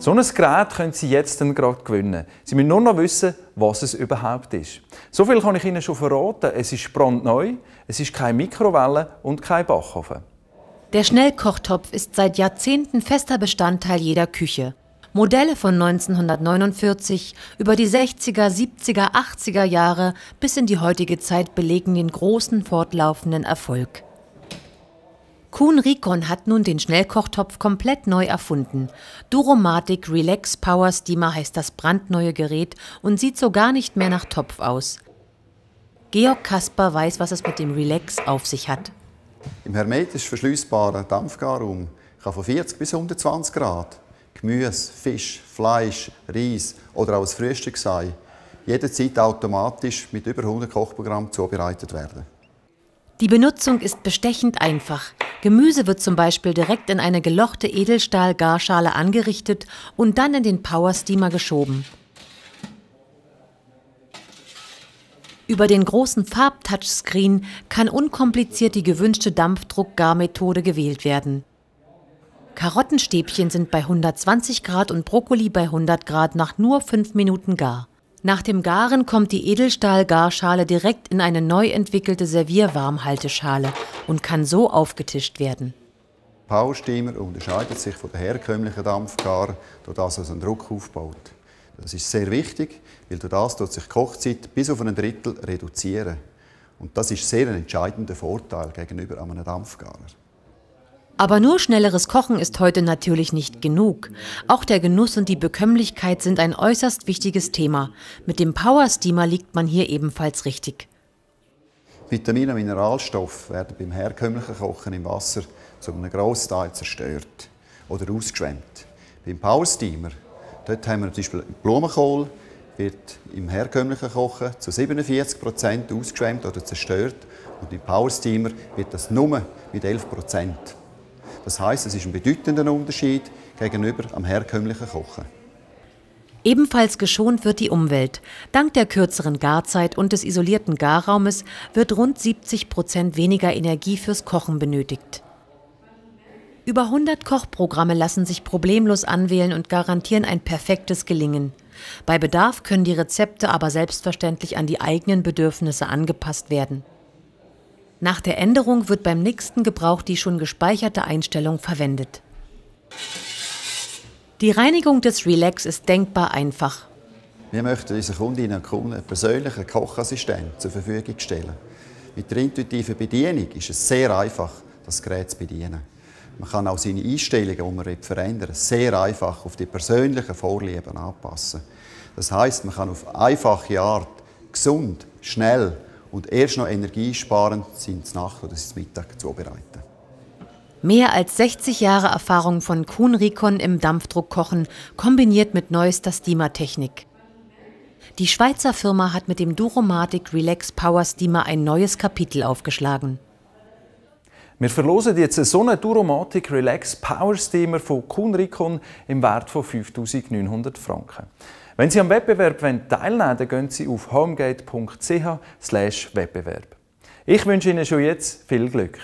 So ein Gerät können Sie jetzt gerade gewinnen. Sie müssen nur noch wissen, was es überhaupt ist. So viel kann ich Ihnen schon verraten. Es ist brandneu, es ist keine Mikrowelle und kein Backofen. Der Schnellkochtopf ist seit Jahrzehnten fester Bestandteil jeder Küche. Modelle von 1949 über die 60er, 70er, 80er Jahre bis in die heutige Zeit belegen den großen fortlaufenden Erfolg. Kuhn Rikon hat nun den Schnellkochtopf komplett neu erfunden. Duromatic Relax Power Steamer heißt das brandneue Gerät und sieht so gar nicht mehr nach Topf aus. Georg Kasper weiß, was es mit dem Relax auf sich hat. Im hermetisch verschließbaren Dampfgarum kann von 40 bis 120 Grad Gemüse, Fisch, Fleisch, Reis oder auch ein Frühstück sein, jederzeit automatisch mit über 100 Kochprogrammen zubereitet werden. Die Benutzung ist bestechend einfach. Gemüse wird zum Beispiel direkt in eine gelochte Edelstahl-Garschale angerichtet und dann in den Power Steamer geschoben. Über den großen Farb-Touchscreen kann unkompliziert die gewünschte Dampfdruckgarmethode gewählt werden. Karottenstäbchen sind bei 120 Grad und Brokkoli bei 100 Grad nach nur 5 Minuten gar. Nach dem Garen kommt die Edelstahl-Garschale direkt in eine neu entwickelte Servierwarmhalteschale und kann so aufgetischt werden. Paulstimmer unterscheidet sich von der herkömmlichen Dampfgar durch das, was einen Druck aufbaut. Das ist sehr wichtig, weil durch das tut sich die Kochzeit bis auf ein Drittel reduzieren. Und das ist sehr ein entscheidender Vorteil gegenüber einem Dampfgarer. Aber nur schnelleres Kochen ist heute natürlich nicht genug. Auch der Genuss und die Bekömmlichkeit sind ein äußerst wichtiges Thema. Mit dem Power Steamer liegt man hier ebenfalls richtig. Vitamine und Mineralstoffe werden beim herkömmlichen Kochen im Wasser zu einem grossen Teil zerstört oder ausgeschwemmt. Beim Power Steamer, dort haben wir zum Beispiel Blumenkohl, wird im herkömmlichen Kochen zu 47% Prozent ausgeschwemmt oder zerstört und im Power Steamer wird das nur mit 11% Prozent das heißt, es ist ein bedeutender Unterschied gegenüber am herkömmlichen Kochen. Ebenfalls geschont wird die Umwelt. Dank der kürzeren Garzeit und des isolierten Garraumes wird rund 70 Prozent weniger Energie fürs Kochen benötigt. Über 100 Kochprogramme lassen sich problemlos anwählen und garantieren ein perfektes Gelingen. Bei Bedarf können die Rezepte aber selbstverständlich an die eigenen Bedürfnisse angepasst werden. Nach der Änderung wird beim nächsten Gebrauch die schon gespeicherte Einstellung verwendet. Die Reinigung des Relax ist denkbar einfach. Wir möchten unseren Kundinnen und Kunden einen persönlichen Kochassistent zur Verfügung stellen. Mit der intuitiven Bedienung ist es sehr einfach, das Gerät zu bedienen. Man kann auch seine Einstellungen, die man verändern sehr einfach auf die persönlichen Vorlieben anpassen. Das heißt, man kann auf einfache Art gesund, schnell und erst noch energiesparend sind es Nacht oder das Mittag zubereiten. Mehr als 60 Jahre Erfahrung von Kuhn Rikon im Dampfdruckkochen, kombiniert mit neuester Steamer-Technik. Die Schweizer Firma hat mit dem Duromatic Relax Power Steamer ein neues Kapitel aufgeschlagen. Wir verlosen jetzt so einen Duromatic Relax Power Steamer von Kuhn Rikon im Wert von 5900 Franken. Wenn Sie am Wettbewerb teilnehmen wollen, gehen Sie auf homegate.ch slash Wettbewerb. Ich wünsche Ihnen schon jetzt viel Glück.